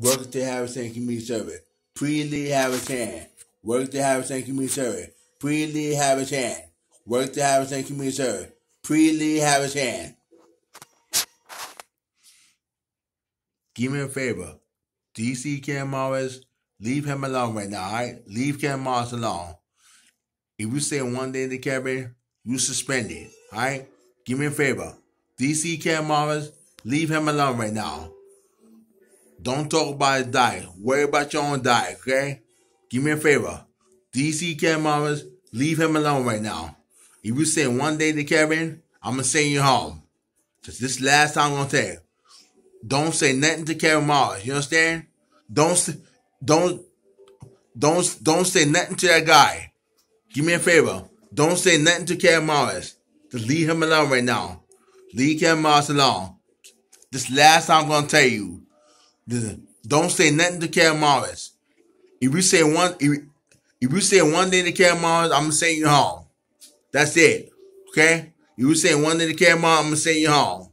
work to the a Community Service. have a chance. work the a Community Service. have a chance. work the a Community Service. have a chance. Give me a favor. DC Cam Morris, leave him alone right now, all right? Leave Cam Morris alone. If you say one day in the cabin, you suspended, all right? Give me a favor. DC Cam Morris, leave him alone right now. Don't talk about diet. Worry about your own diet, okay? Give me a favor. DC Kevin Mamas, leave him alone right now. If you say one day to Kevin, I'm gonna send you home. Cause this last time I'm gonna tell you. Don't say nothing to Kevin Mamas. You understand? Don't don't don't don't say nothing to that guy. Give me a favor. Don't say nothing to Kevin Mamas. Just leave him alone right now. Leave Kevin Mamas alone. This last time I'm gonna tell you don't say nothing to Cam Morris. If you say one, if, if you say one thing to Cam Morris, I'm gonna send you home. That's it. Okay. If you say one thing to Cam Morris, I'm gonna send you home.